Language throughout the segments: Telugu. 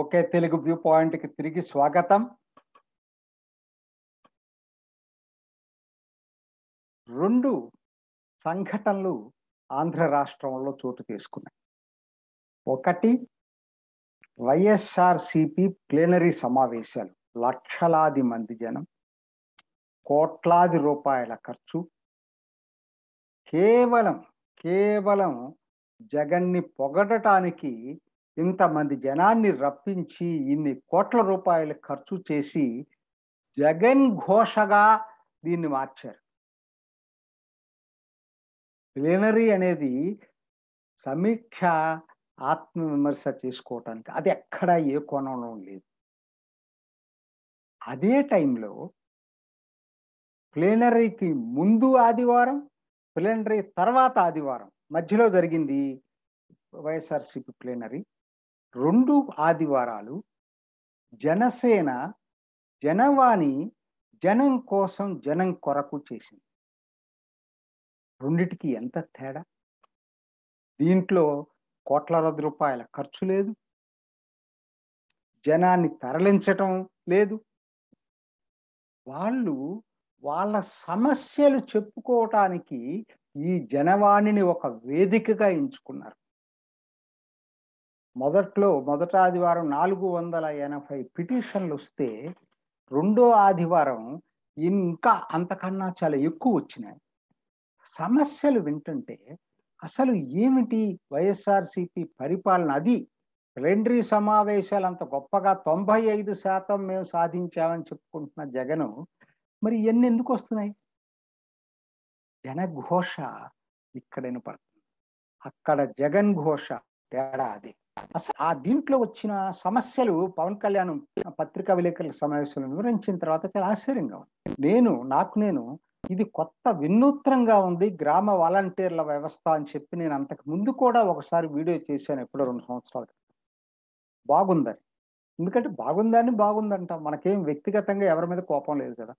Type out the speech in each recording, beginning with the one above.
ఓకే తెలుగు వ్యూ పాయింట్కి తిరిగి స్వాగతం రెండు సంఘటనలు ఆంధ్ర రాష్ట్రంలో చోటు చేసుకున్నాయి ఒకటి వైఎస్ఆర్సిపి ప్లేనరీ సమావేశాలు లక్షలాది మంది జనం కోట్లాది రూపాయల ఖర్చు కేవలం కేవలం జగన్ని పొగడటానికి ఇంతమంది జనాన్ని రప్పించి ఇన్ని కోట్ల రూపాయలు ఖర్చు చేసి జగన్ ఘోషగా దీన్ని మార్చారు ప్లీనరీ అనేది సమీక్ష ఆత్మవిమర్శ చేసుకోవటానికి అది ఎక్కడ ఏ కోణంలో లేదు అదే టైంలో ప్లీనరీకి ముందు ఆదివారం ప్లీనరీ తర్వాత ఆదివారం మధ్యలో జరిగింది వైఎస్ఆర్సిపి ప్లీనరీ రెండు ఆదివారాలు జనసేన జనవాణి జనం కోసం జనం కొరకు చేసింది రెండిటికి ఎంత తేడా దీంట్లో కోట్లాది రూపాయల ఖర్చు లేదు జనాన్ని తరలించటం లేదు వాళ్ళు వాళ్ళ సమస్యలు చెప్పుకోవటానికి ఈ జనవాణిని ఒక వేదికగా ఎంచుకున్నారు మొదట్లో మొదట ఆదివారం నాలుగు వందల ఎనభై పిటిషన్లు వస్తే రెండో ఆదివారం ఇంకా అంతకన్నా చాలా ఎక్కువ వచ్చినాయి సమస్యలు వింటుంటే అసలు ఏమిటి వైఎస్ఆర్సిపి పరిపాలన అది ప్లెండరీ సమావేశాలు అంత గొప్పగా తొంభై ఐదు శాతం మేము సాధించామని చెప్పుకుంటున్న జగను మరి ఇవన్నీ ఎందుకు వస్తున్నాయి జనఘోష ఇక్కడ వినపడుతుంది అక్కడ జగన్ ఘోష తేడా అదే ఆ దీంట్లో వచ్చిన సమస్యలు పవన్ కళ్యాణ్ పత్రికా విలేకరుల సమావేశంలో వివరించిన తర్వాత చాలా ఆశ్చర్యంగా ఉంది నేను నాకు నేను ఇది కొత్త వినూత్నంగా ఉంది గ్రామ వాలంటీర్ల వ్యవస్థ అని చెప్పి నేను అంతకు ముందు కూడా ఒకసారి వీడియో చేశాను ఎప్పుడో రెండు సంవత్సరాలు బాగుందని ఎందుకంటే బాగుందని బాగుందంట మనకేం వ్యక్తిగతంగా ఎవరి మీద కోపం లేదు కదా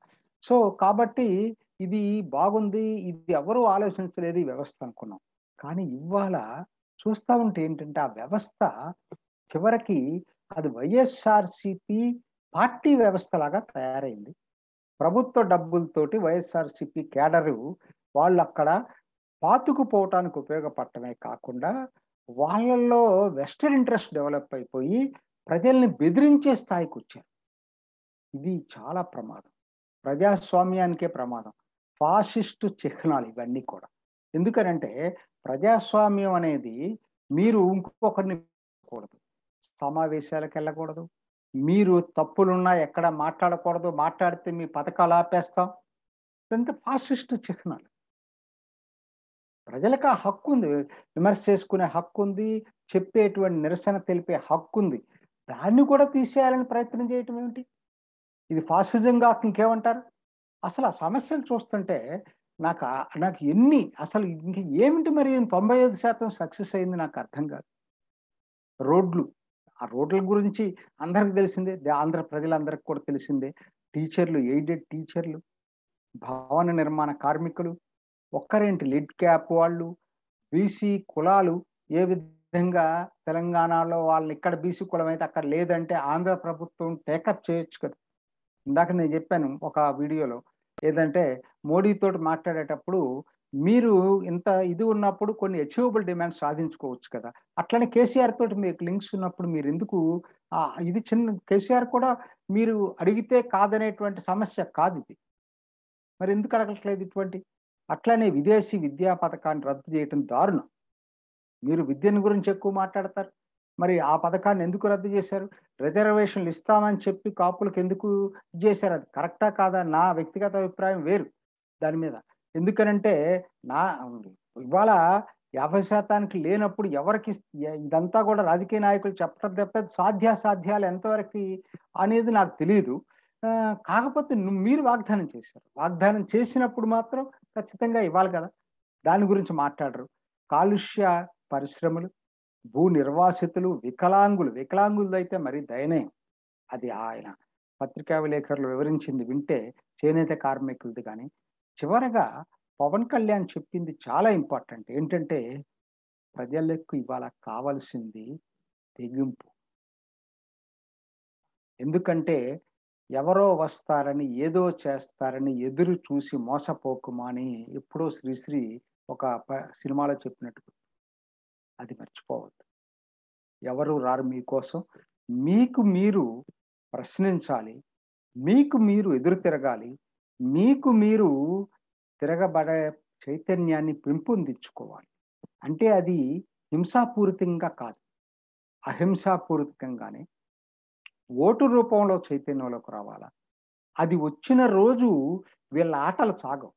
సో కాబట్టి ఇది బాగుంది ఇది ఎవరు ఆలోచించలేదు ఈ వ్యవస్థ అనుకున్నాం కానీ ఇవాళ చూస్తూ ఉంటే ఏంటంటే ఆ వ్యవస్థ చివరికి అది వైఎస్ఆర్సిపి పార్టీ వ్యవస్థ లాగా తయారైంది ప్రభుత్వ డబ్బులతోటి వైఎస్ఆర్సిపి కేడరు వాళ్ళు అక్కడ పాతుకుపోవటానికి ఉపయోగపడటమే కాకుండా వాళ్ళల్లో వెస్టర్న్ ఇంట్రెస్ట్ డెవలప్ అయిపోయి ప్రజల్ని బెదిరించే స్థాయికి వచ్చారు ఇది చాలా ప్రమాదం ప్రజాస్వామ్యానికే ప్రమాదం ఫాసిస్టు చిహ్నాలు ఇవన్నీ కూడా ఎందుకనంటే ప్రజాస్వామ్యం అనేది మీరు ఇంకొకరిని కూడదు సమావేశాలకు వెళ్ళకూడదు మీరు తప్పులున్నా ఎక్కడ మాట్లాడకూడదు మాట్లాడితే మీ పథకాలు ఆపేస్తాం ఎంత ఫాసిస్ట్ చిహ్నాలు ప్రజలకు ఆ హక్కు ఉంది విమర్శ చేసుకునే హక్కు ఉంది చెప్పేటువంటి నిరసన తెలిపే హక్కు ఉంది దాన్ని కూడా తీసేయాలని ప్రయత్నం చేయటం ఏమిటి ఇది ఫాసిజం కాక ఇంకేమంటారు అసలు ఆ సమస్యలు చూస్తుంటే నాకు నాకు ఎన్ని అసలు ఇంక ఏమిటి మరి తొంభై ఐదు శాతం సక్సెస్ అయింది నాకు అర్థం కాదు రోడ్లు ఆ రోడ్ల గురించి అందరికి తెలిసిందే ఆంధ్ర ప్రజలందరికి కూడా తెలిసిందే టీచర్లు ఎయిడెడ్ టీచర్లు భవన నిర్మాణ కార్మికులు ఒక్కరేంటి లిడ్ క్యాప్ వాళ్ళు బీసీ కులాలు ఏ విధంగా తెలంగాణలో వాళ్ళని ఇక్కడ బీసీ కులం అయితే అక్కడ లేదంటే ఆంధ్ర ప్రభుత్వం టేకప్ చేయొచ్చు కదా ఇందాక నేను చెప్పాను ఒక వీడియోలో ఏదంటే మోడీతో మాట్లాడేటప్పుడు మీరు ఇంత ఇది ఉన్నప్పుడు కొన్ని అచీవబుల్ డిమాండ్స్ సాధించుకోవచ్చు కదా అట్లనే కేసీఆర్ తోటి మీకు లింక్స్ ఉన్నప్పుడు మీరు ఎందుకు ఇది చిన్న కేసీఆర్ కూడా మీరు అడిగితే కాదనేటువంటి సమస్య కాదు ఇది మరి ఎందుకు అడగట్లేదు ఇటువంటి అట్లనే విదేశీ విద్యా పథకాన్ని రద్దు చేయడం దారుణం మీరు విద్యను గురించి ఎక్కువ మాట్లాడతారు మరి ఆ పథకాన్ని ఎందుకు రద్దు చేశారు రిజర్వేషన్లు ఇస్తామని చెప్పి కాపులకు ఎందుకు చేశారు అది కరెక్టా కాదా నా వ్యక్తిగత అభిప్రాయం వేరు దాని మీద ఎందుకనంటే నా ఇవాళ యాభై శాతానికి లేనప్పుడు ఎవరికి ఇదంతా కూడా రాజకీయ నాయకులు చెప్పడం తప్ప సాధ్యాసాధ్యాలు ఎంతవరకు అనేది నాకు తెలియదు కాకపోతే మీరు వాగ్దానం చేశారు వాగ్దానం చేసినప్పుడు మాత్రం ఖచ్చితంగా ఇవ్వాలి కదా దాని గురించి మాట్లాడరు కాలుష్య పరిశ్రమలు భూ నిర్వాసితులు వికలాంగులు వికలాంగులదైతే మరి దయనయం అది ఆయన పత్రికా విలేకరులు వివరించింది వింటే చేనేత కార్మికులది కానీ చివరగా పవన్ కళ్యాణ్ చెప్పింది చాలా ఇంపార్టెంట్ ఏంటంటే ప్రజలకు ఇవాళ కావాల్సింది తెగింపు ఎందుకంటే ఎవరో వస్తారని ఏదో చేస్తారని ఎదురు చూసి మోసపోకుమా అని ఎప్పుడో శ్రీశ్రీ ఒక సినిమాలో చెప్పినట్టు అది మర్చిపోవద్దు ఎవరు రారు మీకోసం మీకు మీరు ప్రశ్నించాలి మీకు మీరు ఎదురు తిరగాలి మీకు మీరు తిరగబడే చైతన్యాన్ని పెంపొందించుకోవాలి అంటే అది హింసాపూరితంగా కాదు అహింసాపూరితంగానే ఓటు రూపంలో చైతన్యంలోకి రావాలా అది వచ్చిన రోజు వీళ్ళ ఆటలు సాగవు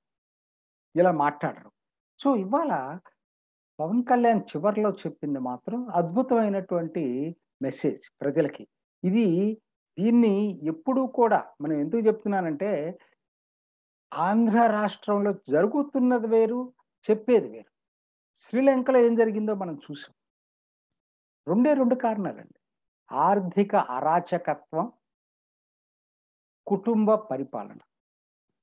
ఇలా మాట్లాడరు సో ఇవాళ పవన్ కళ్యాణ్ చివరిలో చెప్పింది మాత్రం అద్భుతమైనటువంటి మెసేజ్ ప్రజలకి ఇది దీన్ని ఎప్పుడూ కూడా మనం ఎందుకు చెప్తున్నానంటే ఆంధ్ర రాష్ట్రంలో జరుగుతున్నది వేరు చెప్పేది వేరు శ్రీలంకలో ఏం జరిగిందో మనం చూసాం రెండే రెండు కారణాలండి ఆర్థిక అరాచకత్వం కుటుంబ పరిపాలన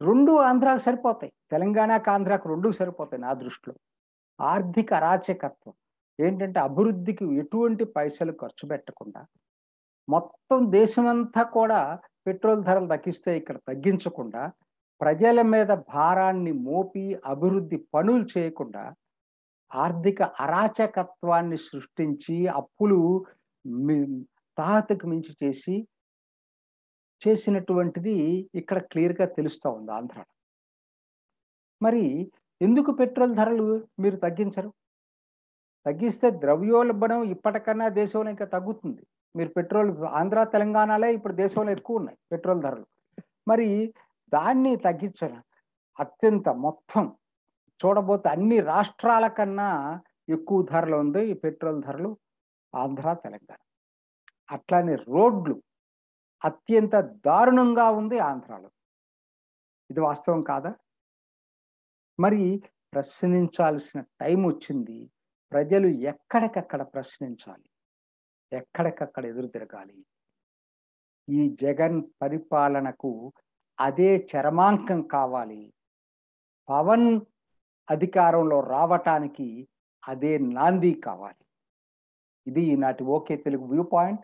రెండు ఆంధ్రాకు సరిపోతాయి తెలంగాణకు ఆంధ్రాకు రెండు సరిపోతాయి నా దృష్టిలో ఆర్థిక అరాచకత్వం ఏంటంటే అభివృద్ధికి ఎటువంటి పైసలు ఖర్చు పెట్టకుండా మొత్తం దేశమంతా కూడా పెట్రోల్ ధరలు తగ్గిస్తే ఇక్కడ తగ్గించకుండా ప్రజల మీద భారాన్ని మోపి అభివృద్ధి పనులు చేయకుండా ఆర్థిక అరాచకత్వాన్ని సృష్టించి అప్పులు తాతకు మించి చేసి చేసినటువంటిది ఇక్కడ క్లియర్గా తెలుస్తూ ఉంది ఆంధ్ర మరి ఎందుకు పెట్రోల్ ధరలు మీరు తగ్గించరు తగ్గిస్తే ద్రవ్యోల్బణం ఇప్పటికన్నా దేశంలో ఇంకా తగ్గుతుంది మీరు పెట్రోల్ ఆంధ్ర తెలంగాణలో ఇప్పుడు దేశంలో ఎక్కువ ఉన్నాయి పెట్రోల్ ధరలు మరి దాన్ని తగ్గించిన అత్యంత మొత్తం చూడబోతే అన్ని రాష్ట్రాల కన్నా ఎక్కువ ధరలు ఉంది ఈ పెట్రోల్ ధరలు ఆంధ్ర తెలంగాణ అట్లానే రోడ్లు అత్యంత దారుణంగా ఉంది ఆంధ్రాలో ఇది వాస్తవం కాదా మరి ప్రశ్నించాల్సిన టైం వచ్చింది ప్రజలు ఎక్కడికక్కడ ప్రశ్నించాలి ఎక్కడికక్కడ ఎదురు తిరగాలి ఈ జగన్ పరిపాలనకు అదే చరమాంకం కావాలి పవన్ అధికారంలో రావటానికి అదే నాంది కావాలి ఇది ఈనాటి ఓకే తెలుగు వ్యూ పాయింట్